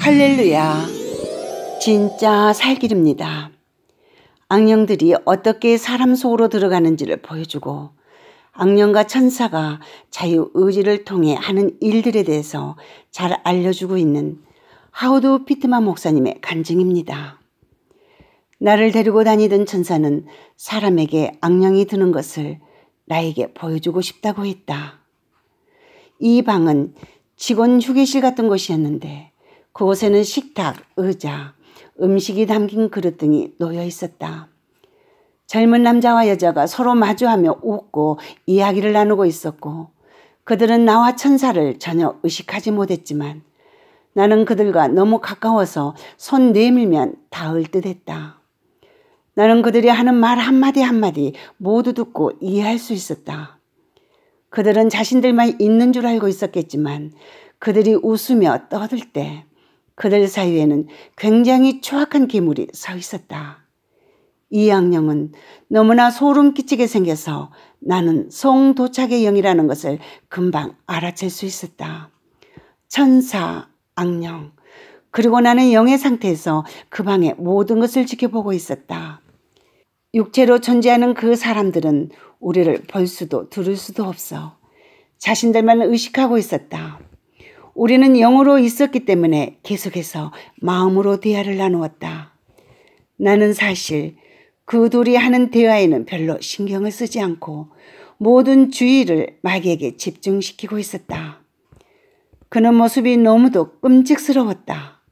할렐루야. 진짜 살길입니다. 악령들이 어떻게 사람 속으로 들어가는지를 보여주고 악령과 천사가 자유 의지를 통해 하는 일들에 대해서 잘 알려주고 있는 하우드 피트만 목사님의 간증입니다. 나를 데리고 다니던 천사는 사람에게 악령이 드는 것을 나에게 보여주고 싶다고 했다. 이 방은 직원 휴게실 같은 곳이었는데 그곳에는 식탁, 의자, 음식이 담긴 그릇 등이 놓여 있었다. 젊은 남자와 여자가 서로 마주하며 웃고 이야기를 나누고 있었고 그들은 나와 천사를 전혀 의식하지 못했지만 나는 그들과 너무 가까워서 손 내밀면 닿을 듯 했다. 나는 그들이 하는 말 한마디 한마디 모두 듣고 이해할 수 있었다. 그들은 자신들만 있는 줄 알고 있었겠지만 그들이 웃으며 떠들 때 그들 사이에는 굉장히 추악한 괴물이 서 있었다. 이 양령은 너무나 소름 끼치게 생겨서 나는 송도착의 영이라는 것을 금방 알아챌 수 있었다. 천사, 악령, 그리고 나는 영의 상태에서 그 방의 모든 것을 지켜보고 있었다. 육체로 존재하는 그 사람들은 우리를 볼 수도 들을 수도 없어. 자신들만 의식하고 있었다. 우리는 영으로 있었기 때문에 계속해서 마음으로 대화를 나누었다. 나는 사실 그 둘이 하는 대화에는 별로 신경을 쓰지 않고 모든 주의를 마귀에게 집중시키고 있었다. 그는 모습이 너무도 끔찍스러웠다.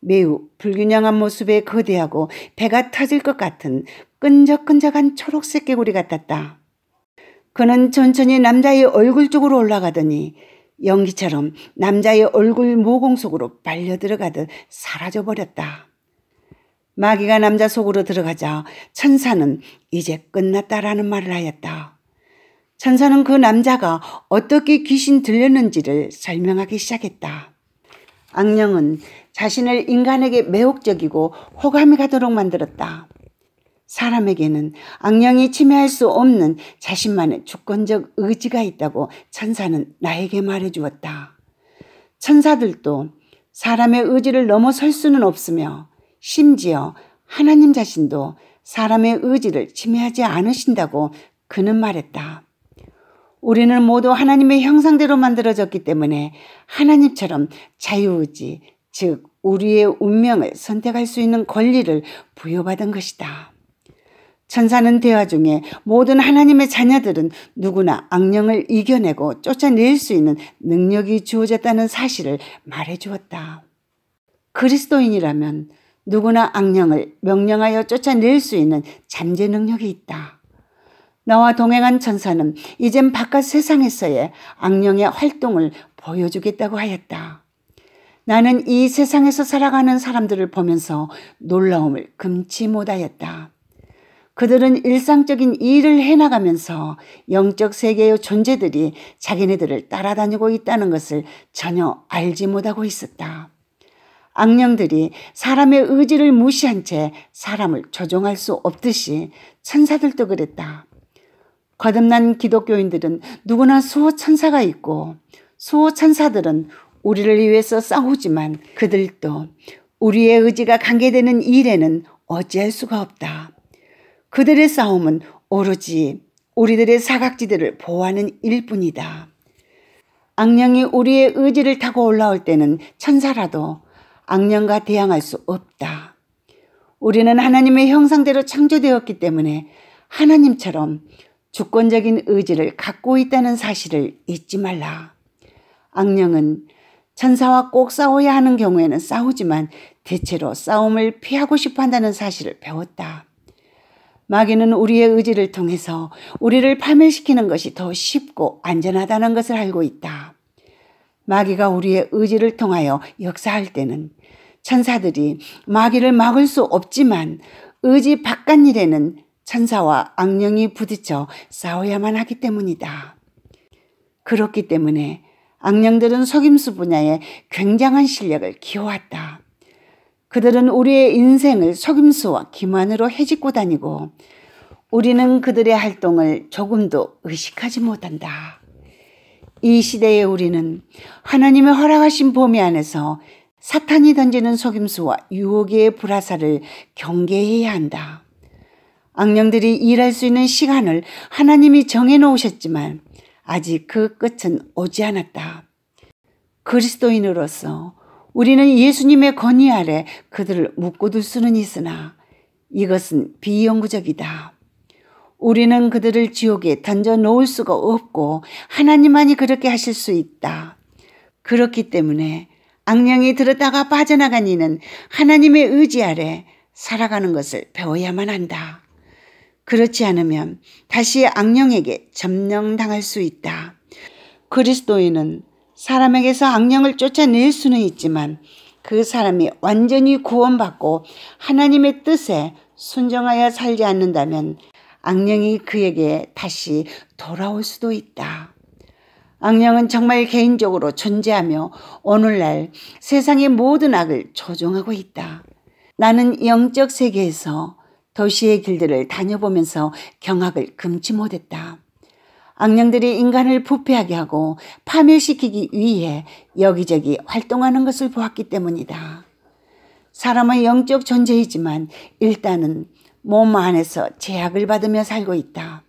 매우 불균형한 모습에 거대하고 배가 터질 것 같은 끈적끈적한 초록색 개구리 같았다. 그는 천천히 남자의 얼굴 쪽으로 올라가더니 연기처럼 남자의 얼굴 모공 속으로 빨려 들어가듯 사라져 버렸다. 마귀가 남자 속으로 들어가자 천사는 이제 끝났다라는 말을 하였다. 천사는 그 남자가 어떻게 귀신 들렸는지를 설명하기 시작했다. 악령은 자신을 인간에게 매혹적이고 호감이 가도록 만들었다. 사람에게는 악령이 침해할 수 없는 자신만의 주권적 의지가 있다고 천사는 나에게 말해 주었다. 천사들도 사람의 의지를 넘어설 수는 없으며 심지어 하나님 자신도 사람의 의지를 침해하지 않으신다고 그는 말했다. 우리는 모두 하나님의 형상대로 만들어졌기 때문에 하나님처럼 자유의지, 즉 우리의 운명을 선택할 수 있는 권리를 부여받은 것이다. 천사는 대화 중에 모든 하나님의 자녀들은 누구나 악령을 이겨내고 쫓아낼 수 있는 능력이 주어졌다는 사실을 말해 주었다. 그리스도인이라면 누구나 악령을 명령하여 쫓아낼 수 있는 잠재 능력이 있다. 나와 동행한 천사는 이젠 바깥 세상에서의 악령의 활동을 보여주겠다고 하였다. 나는 이 세상에서 살아가는 사람들을 보면서 놀라움을 금치 못하였다. 그들은 일상적인 일을 해나가면서 영적 세계의 존재들이 자기네들을 따라다니고 있다는 것을 전혀 알지 못하고 있었다. 악령들이 사람의 의지를 무시한 채 사람을 조종할 수 없듯이 천사들도 그랬다. 거듭난 기독교인들은 누구나 수호 천사가 있고 수호 천사들은 우리를 위해서 싸우지만 그들도 우리의 의지가 관계되는 일에는 어찌할 수가 없다. 그들의 싸움은 오로지 우리들의 사각지대를 보호하는 일뿐이다. 악령이 우리의 의지를 타고 올라올 때는 천사라도 악령과 대항할 수 없다. 우리는 하나님의 형상대로 창조되었기 때문에 하나님처럼 주권적인 의지를 갖고 있다는 사실을 잊지 말라. 악령은 천사와 꼭 싸워야 하는 경우에는 싸우지만 대체로 싸움을 피하고 싶어 한다는 사실을 배웠다. 마귀는 우리의 의지를 통해서 우리를 파멸시키는 것이 더 쉽고 안전하다는 것을 알고 있다. 마귀가 우리의 의지를 통하여 역사할 때는 천사들이 마귀를 막을 수 없지만 의지 바깥 일에는 천사와 악령이 부딪혀 싸워야만 하기 때문이다. 그렇기 때문에 악령들은 속임수 분야에 굉장한 실력을 키워왔다. 그들은 우리의 인생을 속임수와 기만으로 해집고 다니고 우리는 그들의 활동을 조금도 의식하지 못한다. 이 시대에 우리는 하나님의 허락하신 범위 안에서 사탄이 던지는 속임수와 유혹의 불화살을 경계해야 한다. 악령들이 일할 수 있는 시간을 하나님이 정해놓으셨지만 아직 그 끝은 오지 않았다. 그리스도인으로서 우리는 예수님의 권위 아래 그들을 묶고둘 수는 있으나 이것은 비영구적이다. 우리는 그들을 지옥에 던져 놓을 수가 없고 하나님만이 그렇게 하실 수 있다. 그렇기 때문에 악령이 들었다가 빠져나간 이는 하나님의 의지 아래 살아가는 것을 배워야만 한다. 그렇지 않으면 다시 악령에게 점령당할 수 있다. 그리스도인은 사람에게서 악령을 쫓아낼 수는 있지만 그 사람이 완전히 구원받고 하나님의 뜻에 순종하여 살지 않는다면 악령이 그에게 다시 돌아올 수도 있다. 악령은 정말 개인적으로 존재하며 오늘날 세상의 모든 악을 조종하고 있다. 나는 영적 세계에서 도시의 길들을 다녀보면서 경악을 금치 못했다. 악령들이 인간을 부패하게 하고 파멸시키기 위해 여기저기 활동하는 것을 보았기 때문이다. 사람은 영적 존재이지만 일단은 몸 안에서 제약을 받으며 살고 있다.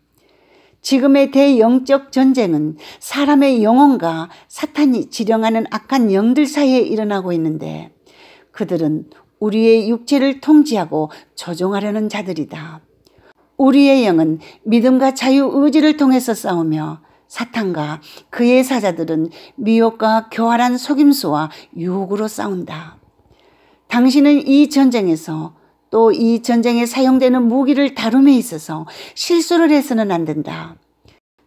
지금의 대영적 전쟁은 사람의 영혼과 사탄이 지령하는 악한 영들 사이에 일어나고 있는데 그들은 우리의 육체를 통제하고 조종하려는 자들이다. 우리의 영은 믿음과 자유 의지를 통해서 싸우며 사탄과 그의 사자들은 미혹과 교활한 속임수와 유혹으로 싸운다. 당신은 이 전쟁에서 또 이 전쟁에 사용되는 무기를 다룸에 있어서 실수를 해서는 안 된다.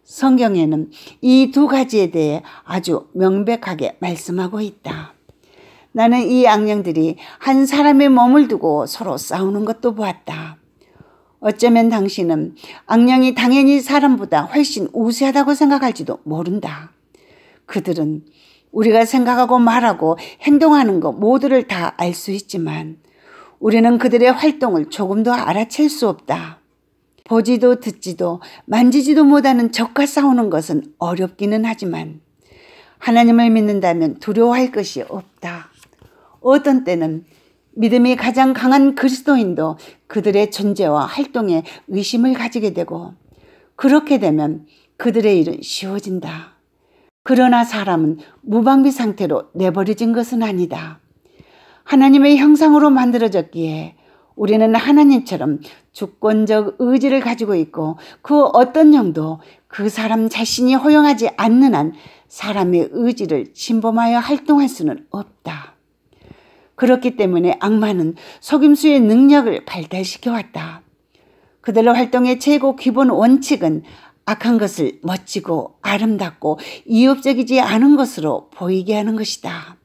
성경에는 이 두 가지에 대해 아주 명백하게 말씀하고 있다. 나는 이 악령들이 한 사람의 몸을 두고 서로 싸우는 것도 보았다. 어쩌면 당신은 악령이 당연히 사람보다 훨씬 우세하다고 생각할지도 모른다. 그들은 우리가 생각하고 말하고 행동하는 것 모두를 다 알 수 있지만 우리는 그들의 활동을 조금도 알아챌 수 없다. 보지도 듣지도 만지지도 못하는 적과 싸우는 것은 어렵기는 하지만 하나님을 믿는다면 두려워할 것이 없다. 어떤 때는 믿음이 가장 강한 그리스도인도 그들의 존재와 활동에 의심을 가지게 되고 그렇게 되면 그들의 일은 쉬워진다. 그러나 사람은 무방비 상태로 내버려진 것은 아니다. 하나님의 형상으로 만들어졌기에 우리는 하나님처럼 주권적 의지를 가지고 있고 그 어떤 형도 그 사람 자신이 허용하지 않는 한 사람의 의지를 침범하여 활동할 수는 없다. 그렇기 때문에 악마는 속임수의 능력을 발달시켜 왔다. 그들의 활동의 최고 기본 원칙은 악한 것을 멋지고 아름답고 이업적이지 않은 것으로 보이게 하는 것이다.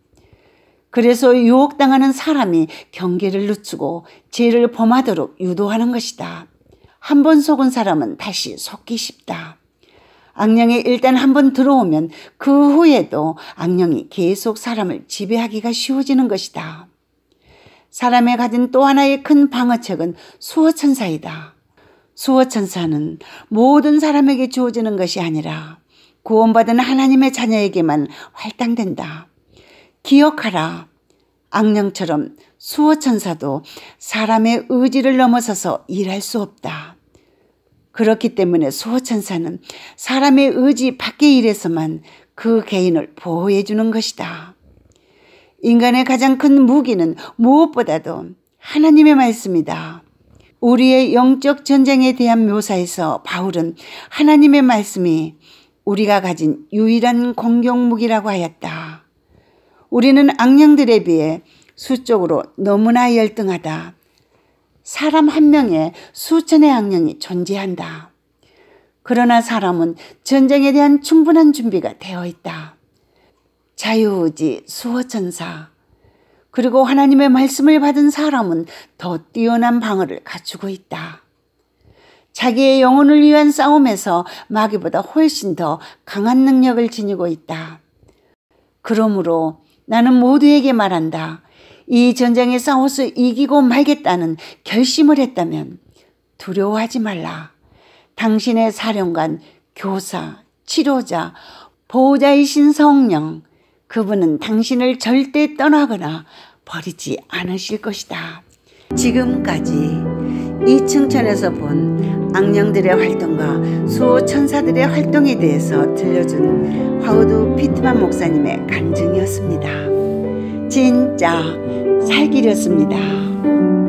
그래서 유혹당하는 사람이 경계를 늦추고 죄를 범하도록 유도하는 것이다. 한 번 속은 사람은 다시 속기 쉽다. 악령이 일단 한번 들어오면 그 후에도 악령이 계속 사람을 지배하기가 쉬워지는 것이다. 사람의 가진 또 하나의 큰 방어책은 수호천사이다. 수호천사는 모든 사람에게 주어지는 것이 아니라 구원받은 하나님의 자녀에게만 할당된다. 기억하라. 악령처럼 수호천사도 사람의 의지를 넘어서서 일할 수 없다. 그렇기 때문에 수호천사는 사람의 의지 밖의 일에서만 그 개인을 보호해 주는 것이다. 인간의 가장 큰 무기는 무엇보다도 하나님의 말씀이다. 우리의 영적 전쟁에 대한 묘사에서 바울은 하나님의 말씀이 우리가 가진 유일한 공격 무기라고 하였다. 우리는 악령들에 비해 수적으로 너무나 열등하다. 사람 한 명에 수천의 악령이 존재한다. 그러나 사람은 전쟁에 대한 충분한 준비가 되어 있다. 자유의지 수호천사 그리고 하나님의 말씀을 받은 사람은 더 뛰어난 방어를 갖추고 있다. 자기의 영혼을 위한 싸움에서 마귀보다 훨씬 더 강한 능력을 지니고 있다. 그러므로 나는 모두에게 말한다. 이 전쟁에 싸워서 이기고 말겠다는 결심을 했다면 두려워하지 말라. 당신의 사령관, 교사, 치료자, 보호자이신 성령, 그분은 당신을 절대 떠나거나 버리지 않으실 것이다. 지금까지 이층천에서 본 악령들의 활동과 수호 천사들의 활동에 대해서 들려준 화우드 피트만 목사님의 간증이었습니다. 진짜 살기였습니다.